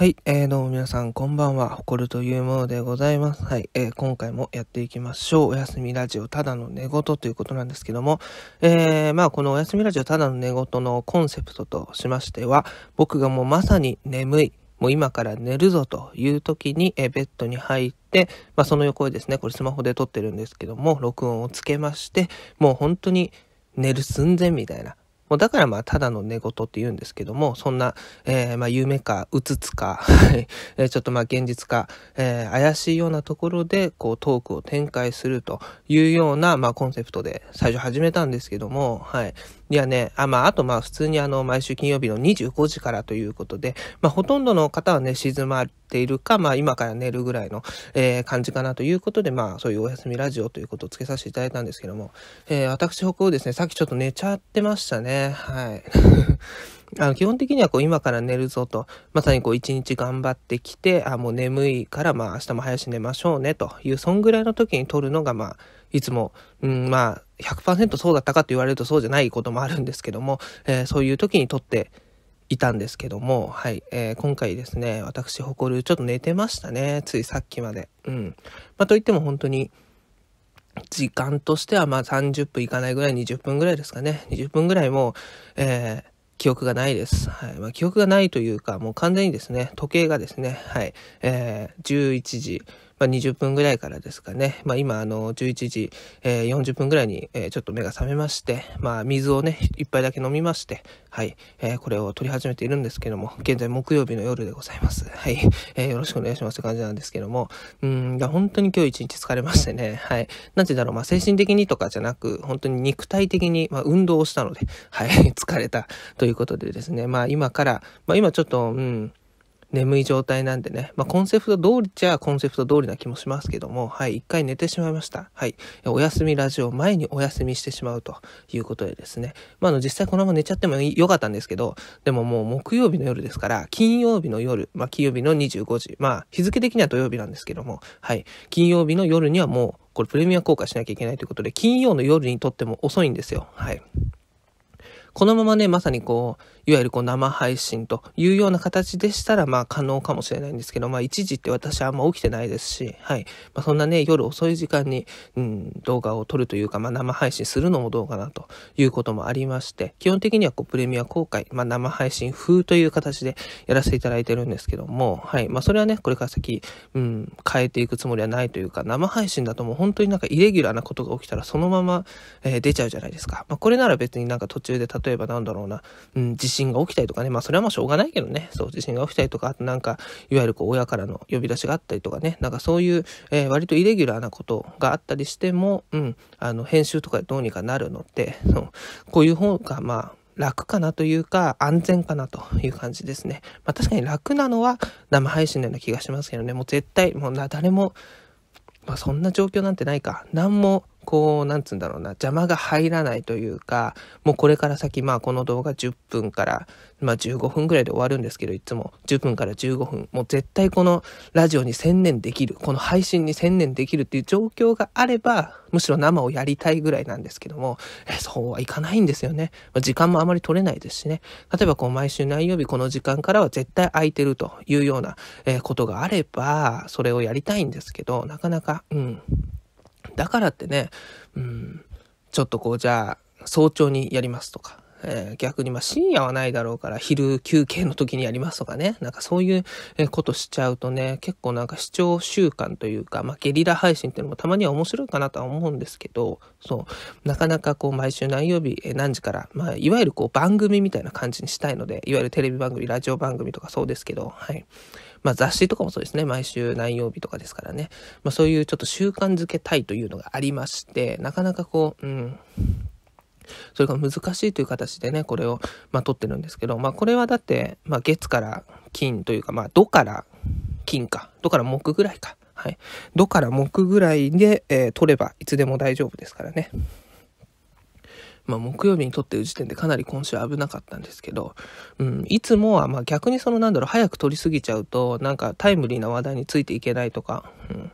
はい、えー、どうも皆さん、こんばんは。誇るというものでございます。はい、えー、今回もやっていきましょう。おやすみラジオ、ただの寝言ということなんですけども、えー、まあ、このおやすみラジオ、ただの寝言のコンセプトとしましては、僕がもうまさに眠い、もう今から寝るぞという時に、えー、ベッドに入って、まあ、その横でですね、これスマホで撮ってるんですけども、録音をつけまして、もう本当に寝る寸前みたいな、もうだからまあ、ただの寝言って言うんですけども、そんな、えー、まあ、夢か、うつつか、えちょっとまあ、現実か、えー、怪しいようなところで、こう、トークを展開するというような、まあ、コンセプトで最初始めたんですけども、はい。いやね、あ、まあ、あとまあ普通にあの、毎週金曜日の25時からということで、まあほとんどの方はね、静まっているか、まあ今から寝るぐらいの、えー、感じかなということで、まあそういうお休みラジオということをつけさせていただいたんですけども、えー、私北欧ですね、さっきちょっと寝ちゃってましたね。はい。あの基本的にはこう今から寝るぞと、まさにこう一日頑張ってきて、あ、もう眠いからまあ明日も早し寝ましょうねという、そんぐらいの時に撮るのがまあ、いつも、うん、まあ、100%そうだったかと言われるとそうじゃないこともあるんですけども、えー、そういう時に撮っていたんですけども、はい、えー、今回ですね、私、誇る、ちょっと寝てましたね、ついさっきまで。うん。まあ、といっても本当に、時間としてはまあ30分いかないぐらい、20分ぐらいですかね。20分ぐらいもう、えー、記憶がないです。はい。まあ、記憶がないというか、もう完全にですね、時計がですね、はい、えー、11時、まあ、20分ぐらいからですかね、まあ、今、あの、11時、えー、40分ぐらいに、えー、ちょっと目が覚めまして、まあ、水をね、一杯だけ飲みまして、はい、えー、これを取り始めているんですけども、現在木曜日の夜でございます。はい、えー、よろしくお願いしますって感じなんですけども、うん、いや、本当に今日一日疲れましてね、はい、なんて言うんだろう、まあ、精神的にとかじゃなく、本当に肉体的に、まあ、運動をしたので、はい、疲れたということでですね、まあ、今から、まあ、今ちょっと、うん、眠い状態なんでね、まあ、コンセプト通りっちゃコンセプト通りな気もしますけども、はい、一回寝てしまいました。はい、お休みラジオ前にお休みしてしまうということでですね、まあ、あの、実際このまま寝ちゃってもよかったんですけど、でももう木曜日の夜ですから、金曜日の夜、まあ、金曜日の25時、まあ、日付的には土曜日なんですけども、はい、金曜日の夜にはもう、これプレミア公開しなきゃいけないということで、金曜の夜にとっても遅いんですよ。はい。このままね、まさにこう、いわゆるこう生配信というような形でしたら、まあ可能かもしれないんですけど、まあ1時って私はあんま起きてないですし、はい。まあそんなね、夜遅い時間に、うん、動画を撮るというか、まあ生配信するのもどうかなということもありまして、基本的にはこうプレミア公開、まあ生配信風という形でやらせていただいてるんですけども、はい。まあそれはね、これから先、うん、変えていくつもりはないというか、生配信だともう本当になんかイレギュラーなことが起きたらそのまま、えー、出ちゃうじゃないですか。まあこれなら別になんか途中で例えばなんだろうな、うん、震が起きたりとかね、まあそれはもうしょうがないけどね、そう、地震が起きたりとか、あとなんか、いわゆるこう親からの呼び出しがあったりとかね、なんかそういう、えー、割とイレギュラーなことがあったりしても、うん、あの、編集とかでどうにかなるので、そう、こういう方が、まあ、楽かなというか安全かなという感じですね。まあ、確かに楽なのは生配信のような気がしますけどね、もう絶対もう誰も、まあ、そんな状況なんてないか、何もこう、なんつうんだろうな、邪魔が入らないというか、もうこれから先、まあこの動画10分から、まあ15分ぐらいで終わるんですけど、いつも10分から15分、もう絶対このラジオに専念できる、この配信に専念できるっていう状況があれば、むしろ生をやりたいぐらいなんですけども、えそうはいかないんですよね。時間もあまり取れないですしね。例えばこう毎週何曜日この時間からは絶対空いてるというような、えことがあれば、それをやりたいんですけど、なかなか、うん。だからってね、うん、ちょっとこう、じゃあ、早朝にやりますとか、えー、逆にまあ深夜はないだろうから昼休憩の時にやりますとかね、なんかそういうことしちゃうとね、結構なんか視聴習慣というか、まあゲリラ配信っていうのもたまには面白いかなとは思うんですけど、そう、なかなかこう毎週何曜日何時から、まあいわゆるこう番組みたいな感じにしたいので、いわゆるテレビ番組、ラジオ番組とかそうですけど、はい。まあ雑誌とかもそうですね、毎週何曜日とかですからね、まあそういうちょっと習慣づけたいというのがありまして、なかなかこう、うん、それが難しいという形でね、これを、まあ、取ってるんですけど、まあ、これはだって、まあ、月から金というか、まあ、土から金か、土から木ぐらいか。はい。土から木ぐらいで、えー、取ればいつでも大丈夫ですからね。まあ、木曜日に撮ってる時点でかなり今週危なかったんですけど、うん、いつもは、まあ、逆にそのなんだろう、早く撮りすぎちゃうと、なんかタイムリーな話題についていけないとか、うん、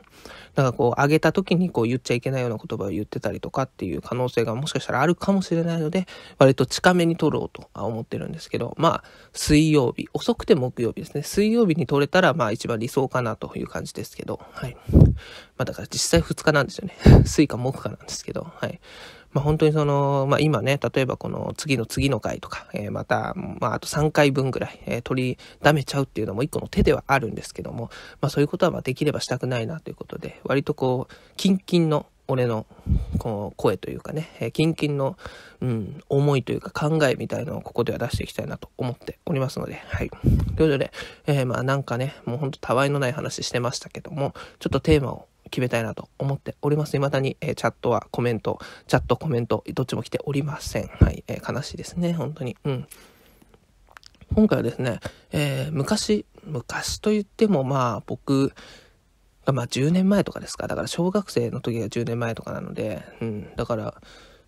なんかこう、上げた時にこう言っちゃいけないような言葉を言ってたりとかっていう可能性がもしかしたらあるかもしれないので、割と近めに撮ろうと思ってるんですけど、まあ、水曜日、遅くて木曜日ですね。水曜日に撮れたら、まあ一番理想かなという感じですけど、はい。まあだから実際2日なんですよね。スイカ木かなんですけど、はい。まあ、本当にその、まあ、今ね、例えばこの次の次の回とか、えー、また、まあ、あと3回分ぐらい、えー、取りだめちゃうっていうのも一個の手ではあるんですけども、まあ、そういうことはまできればしたくないなということで、割とこう、キンキンの俺のこの声というかね、えー、キンキンの、うん、思いというか考えみたいのをここでは出していきたいなと思っておりますので、はい。ということで、えー、まあなんかね、もうほんとたわいのない話してましたけども、ちょっとテーマを決めたいなと思っております。未だに、えー、チャットはコメント、チャット、コメント、どっちも来ておりません。はい、えー、悲しいですね、本当に。うん。今回はですね、えー、昔、昔と言っても、まあ、僕が、まあ、10年前とかですか。だから、小学生の時が10年前とかなので、うん、だから、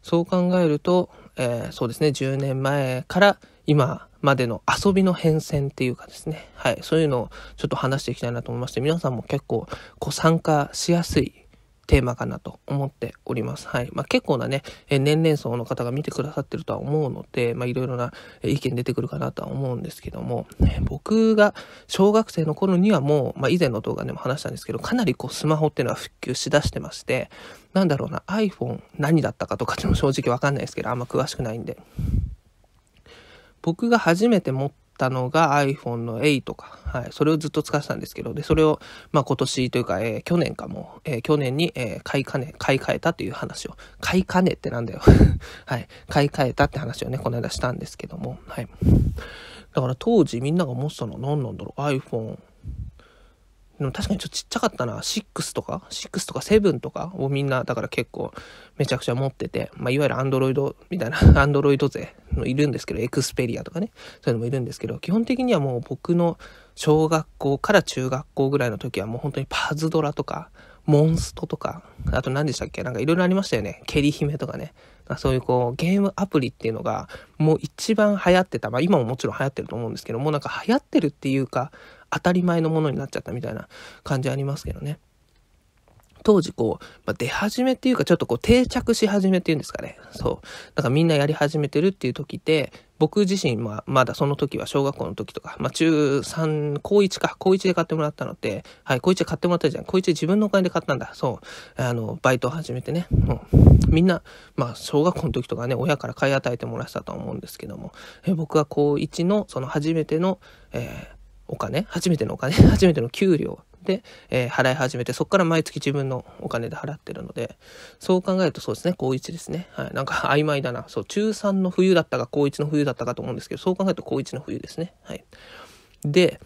そう考えると、えそうですね、10年前から今、までの遊びの変遷っていうかですね、はい、そういうのをちょっと話していきたいなと思いまして、皆さんも結構こう参加しやすいテーマかなと思っております。はい。まあ、結構なね、え年齢層の方が見てくださってるとは思うので、まあ、いろいろな意見出てくるかなとは思うんですけども、僕が小学生の頃にはもう、まあ、以前の動画でも話したんですけど、かなりこうスマホっていうのは復旧しだしてまして、なんだろうな、iPhone 何だったかとかっても正直わかんないですけど、あんま詳しくないんで。僕が初めて持ったのが iPhone の8か、はい、それをずっと使ってたんですけど、で、それを、まあ、今年というか、えー、去年かも、えー、去年に、えー、買いかね、買い替えたという話を、買いかねってなんだよ。はい、買い替えたって話をね、この間したんですけども、はい。だから当時みんなが持ってたのは何なんだろう ?iPhone でも確かにちょっとちっちゃかったな。6とか ?6 とか7とかをみんな、だから結構めちゃくちゃ持ってて、まあ、いわゆるアンドロイドみたいな、アンドロイド勢のいるんですけど、エクスペリアとかね、そういうのもいるんですけど、基本的にはもう僕の小学校から中学校ぐらいの時はもう本当にパズドラとか、モンストとか、あと何でしたっけなんかいろいろありましたよね。ケリ姫とかね。そういうこう、ゲームアプリっていうのが、もう一番流行ってた。まあ今ももちろん流行ってると思うんですけど、もうなんか流行ってるっていうか、当たり前のものになっちゃったみたいな感じありますけどね。当時こう、まあ、出始めっていうかちょっとこう定着し始めっていうんですかね。そう。だからみんなやり始めてるっていう時って、僕自身はまだその時は小学校の時とか、まあ中3、高1か、高1で買ってもらったのって、はい、高1で買ってもらったじゃん。高1で自分のお金で買ったんだ。そう。あの、バイトを始めてね。うん、みんな、まあ小学校の時とかね、親から買い与えてもらってたと思うんですけども、え僕は高1のその初めての、えーお金、初めてのお金、初めての給料で、えー、払い始めて、そこから毎月自分のお金で払ってるので、そう考えるとそうですね、高1ですね。はい。なんか曖昧だな。そう、中3の冬だったか、高1の冬だったかと思うんですけど、そう考えると高1の冬ですね。はい。で、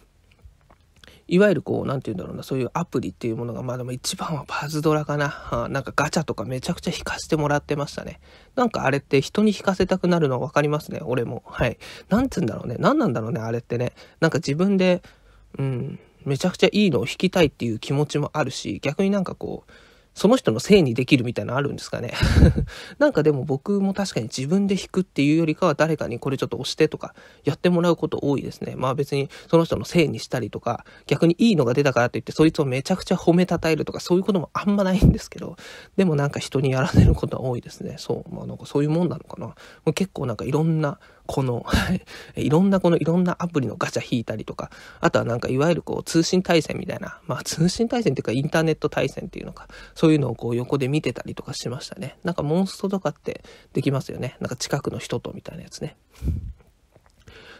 いわゆるこう、なんて言うんだろうな、そういうアプリっていうものが、まあでも一番はパズドラかな。はあ、なんかガチャとかめちゃくちゃ引かせてもらってましたね。なんかあれって人に引かせたくなるの分かりますね、俺も。はい。なんつうんだろうね。何なんだろうね、あれってね。なんか自分で、うん、めちゃくちゃいいのを引きたいっていう気持ちもあるし、逆になんかこう、その人のせいにできるみたいなのあるんですかね なんかでも僕も確かに自分で弾くっていうよりかは誰かにこれちょっと押してとかやってもらうこと多いですね。まあ別にその人のせいにしたりとか逆にいいのが出たからといってそいつをめちゃくちゃ褒めたたえるとかそういうこともあんまないんですけどでもなんか人にやられることは多いですね。そう。まあなんかそういうもんなのかな。もう結構なんかいろんなこの、い。いろんなこのいろんなアプリのガチャ引いたりとか、あとはなんかいわゆるこう通信対戦みたいな、まあ通信対戦っていうかインターネット対戦っていうのか、そういうのをこう横で見てたりとかしましたね。なんかモンストとかってできますよね。なんか近くの人とみたいなやつね。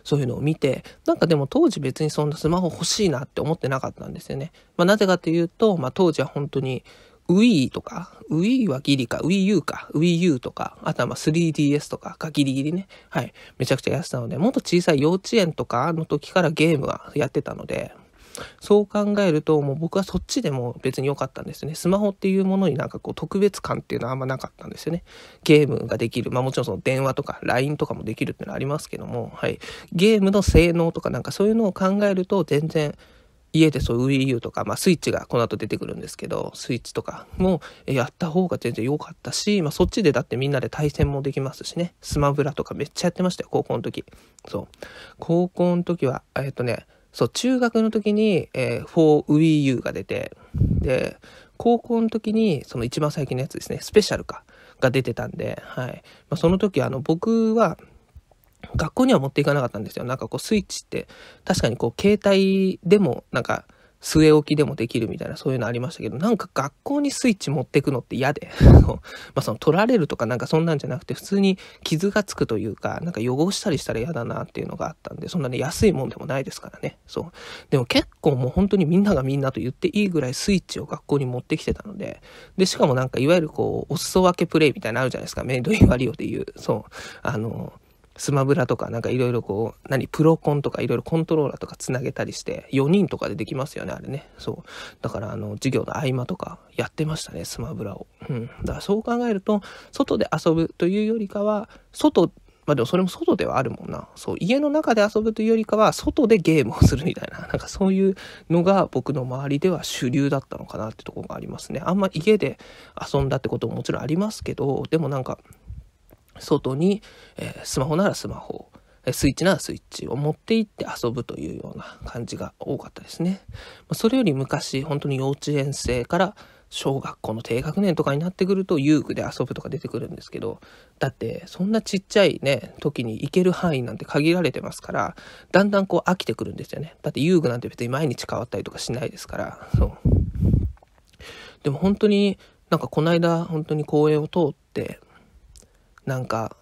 そういうのを見て、なんかでも当時別にそんなスマホ欲しいなって思ってなかったんですよね。まあ、なぜかというと、まあ、当時は本当にウィーとか、ウィーはギリか、ウィーユーか、ウィーユーとか、あとはま 3DS とかがギリギリね。はい。めちゃくちゃ安なので、もっと小さい幼稚園とかの時からゲームはやってたので、そう考えると、もう僕はそっちでも別に良かったんですね。スマホっていうものになんかこう特別感っていうのはあんまなかったんですよね。ゲームができる。まあもちろんその電話とか LINE とかもできるっていうのはありますけども、はい。ゲームの性能とかなんかそういうのを考えると全然家でそう WiiU とか、まあ、スイッチがこの後出てくるんですけど、スイッチとかもやった方が全然良かったし、まあ、そっちでだってみんなで対戦もできますしね、スマブラとかめっちゃやってましたよ、高校の時。そう。高校の時は、えー、っとね、そう、中学の時に、えー、4WiiU が出て、で、高校の時に、その一番最近のやつですね、スペシャルか、が出てたんで、はい。まあ、その時、あの、僕は、学校には持っていかなかったんですよ。なんかこうスイッチって確かにこう携帯でもなんか据え置きでもできるみたいなそういうのありましたけどなんか学校にスイッチ持ってくのって嫌で まあその取られるとかなんかそんなんじゃなくて普通に傷がつくというかなんか汚したりしたら嫌だなっていうのがあったんでそんなね安いもんでもないですからねそうでも結構もう本当にみんながみんなと言っていいぐらいスイッチを学校に持ってきてたのででしかもなんかいわゆるこうお裾分けプレイみたいなのあるじゃないですかメイドインワリオでいうそうあのスマブラとかなんかいろいろこう、何、プロコンとかいろいろコントローラーとかつなげたりして、4人とかでできますよね、あれね。そう。だからあの、授業の合間とかやってましたね、スマブラを。うん。だからそう考えると、外で遊ぶというよりかは、外、まあでもそれも外ではあるもんな。そう、家の中で遊ぶというよりかは、外でゲームをするみたいな、なんかそういうのが僕の周りでは主流だったのかなってとこがありますね。あんま家で遊んだってことももちろんありますけど、でもなんか、外に、えスマホならスマホ、スイッチならスイッチを持って行って遊ぶというような感じが多かったですね。それより昔、本当に幼稚園生から小学校の低学年とかになってくると遊具で遊ぶとか出てくるんですけど、だってそんなちっちゃいね、時に行ける範囲なんて限られてますから、だんだんこう飽きてくるんですよね。だって遊具なんて別に毎日変わったりとかしないですから、そう。でも本当になんかこの間本当に公園を通って、なんか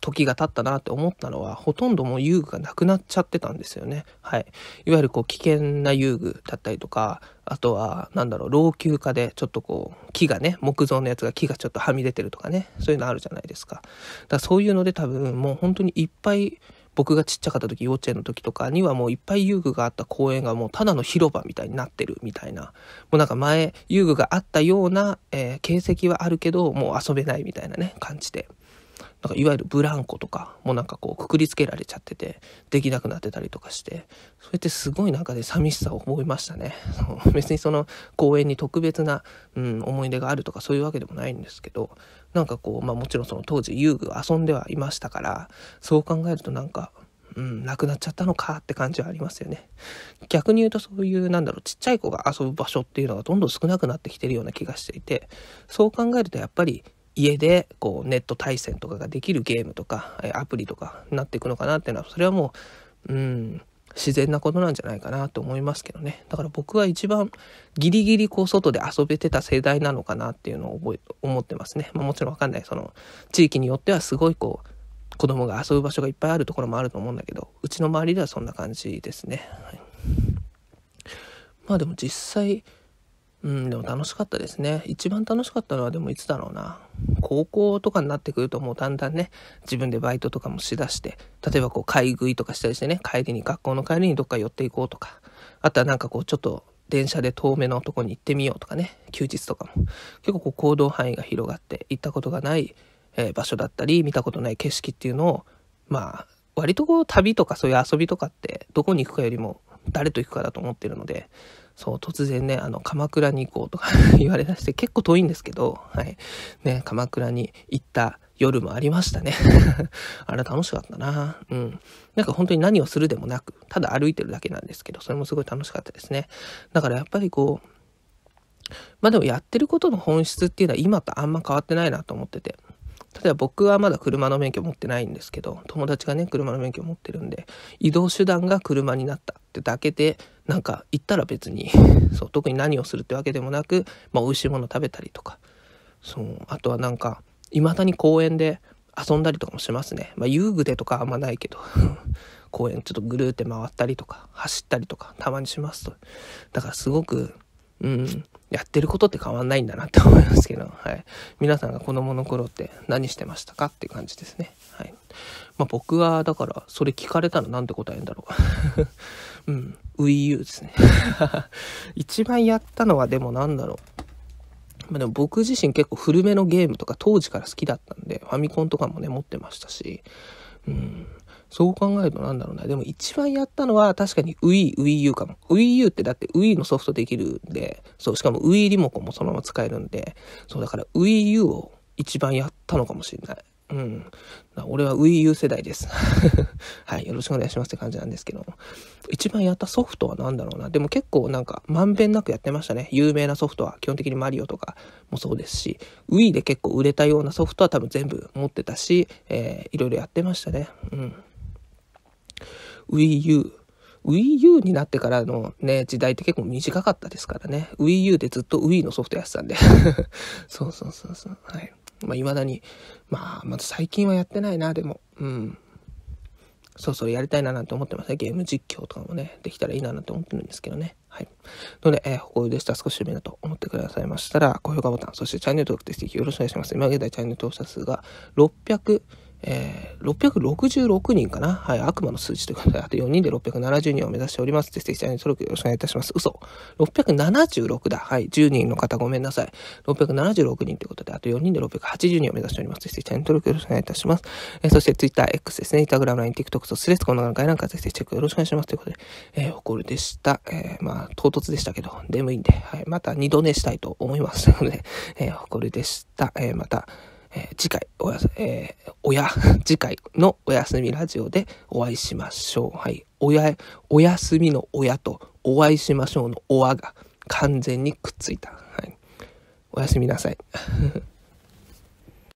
時が経ったなって思ったのはほとんどもう遊具がなくなっちゃってたんですよね。はい、いわゆるこう危険な遊具だったりとかあとはなんだろう老朽化でちょっとこう木がね木造のやつが木がちょっとはみ出てるとかねそういうのあるじゃないですか。だからそういうので多分もう本当にいっぱい僕がちっちゃかった時幼稚園の時とかにはもういっぱい遊具があった公園がもうただの広場みたいになってるみたいなもうなんか前遊具があったような、えー、形跡はあるけどもう遊べないみたいなね感じで。なんかいわゆるブランコとかもなんかこうくくりつけられちゃっててできなくなってたりとかしてそれってすごいなんかで寂しさを覚えましたね 別にその公園に特別な、うん、思い出があるとかそういうわけでもないんですけどなんかこうまあもちろんその当時遊具遊んではいましたからそう考えるとなんかうん、なくなっちゃったのかって感じはありますよね。逆に言うとそういう、なんだろう、ちっちゃい子が遊ぶ場所っていうのがどんどん少なくなってきてるような気がしていて、そう考えるとやっぱり家でこうネット対戦とかができるゲームとか、えアプリとかになっていくのかなっていうのはそれはもううん自然なことなんじゃないかなと思いますけどねだから僕は一番ギリギリこう外で遊べてた世代なのかなっていうのを覚え思ってますね、まあ、もちろんわかんないその地域によってはすごいこう子供が遊ぶ場所がいっぱいあるところもあると思うんだけどうちの周りではそんな感じですね、はい、まあでも実際うんでも楽しかったですね一番楽しかったのはでもいつだろうな高校とかになってくるともうだんだんね、自分でバイトとかもしだして、例えばこう、買い食いとかしたりしてね、帰りに、学校の帰りにどっか寄っていこうとか、あとはなんかこう、ちょっと電車で遠目のとこに行ってみようとかね、休日とかも、結構こう、行動範囲が広がって、行ったことがない、え場所だったり、見たことない景色っていうのを、まあ、割とこう、旅とかそういう遊びとかって、どこに行くかよりも、誰と行くかだと思ってるので、そう、突然ね、あの、鎌倉に行こうとか 言われだして、結構遠いんですけど、はい。ね、鎌倉に行った夜もありましたね あれ楽しかったな。うん。なんか本当に何をするでもなく、ただ歩いてるだけなんですけど、それもすごい楽しかったですね。だからやっぱりこう、まあでもやってることの本質っていうのは今とあんま変わってないなと思ってて、例えば僕はまだ車の免許持ってないんですけど友達がね車の免許持ってるんで移動手段が車になったってだけでなんか行ったら別に そう特に何をするってわけでもなく、まあ、美味しいもの食べたりとかそうあとはなんか未だに公園で遊んだりとかもしますね、まあ、遊具でとかあんまないけど 公園ちょっとぐるーって回ったりとか走ったりとかたまにしますとだからすごくうんやってることって変わんないんだなって思いますけど、はい。皆さんが子供の頃って何してましたかって感じですね。はい。まあ、僕は、だから、それ聞かれたらなんて答えんだろう。うん。ウィーユーですね。一番やったのはでもなんだろう。まあ、でも僕自身結構古めのゲームとか当時から好きだったんで、ファミコンとかもね、持ってましたし、うん。そう考えるとなんだろうな。でも一番やったのは確かに Wii、Wii U かも。Wii U ってだって Wii のソフトできるんで、そう、しかも Wii リモコンもそのまま使えるんで、そう、だから Wii U を一番やったのかもしれない。うん。俺は Wii U 世代です。はい。よろしくお願いしますって感じなんですけど。一番やったソフトは何だろうな。でも結構なんか、まんべんなくやってましたね。有名なソフトは、基本的にマリオとかもそうですし、Wii で結構売れたようなソフトは多分全部持ってたし、えー、いろいろやってましたね。うん。WiiU。WiiU になってからのね、時代って結構短かったですからね。WiiU でずっと Wii のソフトやってたんで。そうそうそうそう。はい。まあ、未だに。まあ、まだ最近はやってないな、でも。うん。そうそう、やりたいななんて思ってますね。ゲーム実況とかもね、できたらいいななんて思ってるんですけどね。はい。ので、えー、こでした。少し目だと思ってくださいましたら、高評価ボタン、そしてチャンネル登録です。ぜひよろしくお願いします。今現在チャンネル登録者数が600、えー、666人かな。はい、悪魔の数値ということで、あと4人で670人を目指しております。ぜひ、チャンネル登録よろしくお願いいたします。嘘。676だ。はい、10人の方ごめんなさい。676人ということで、あと4人で680人を目指しております。ぜひ、チャンネル登録よろしくお願いいたします。えー、そして、Twitter、X ですね、Instagram、LINE、TikTok、そレスこの段階なんかぜひチェックよろしくお願いします。ということで、えー、誇りでした。えー、まあ、唐突でしたけど、でもいいんで、はい、また二度寝したいと思います。ので、えー、誇りでした。えー、また、えー、次回おや、えー、親、次回のおやすみラジオでお会いしましょう。はい。親、おやすみの親とお会いしましょうのおわが完全にくっついた。はい。おやすみなさい。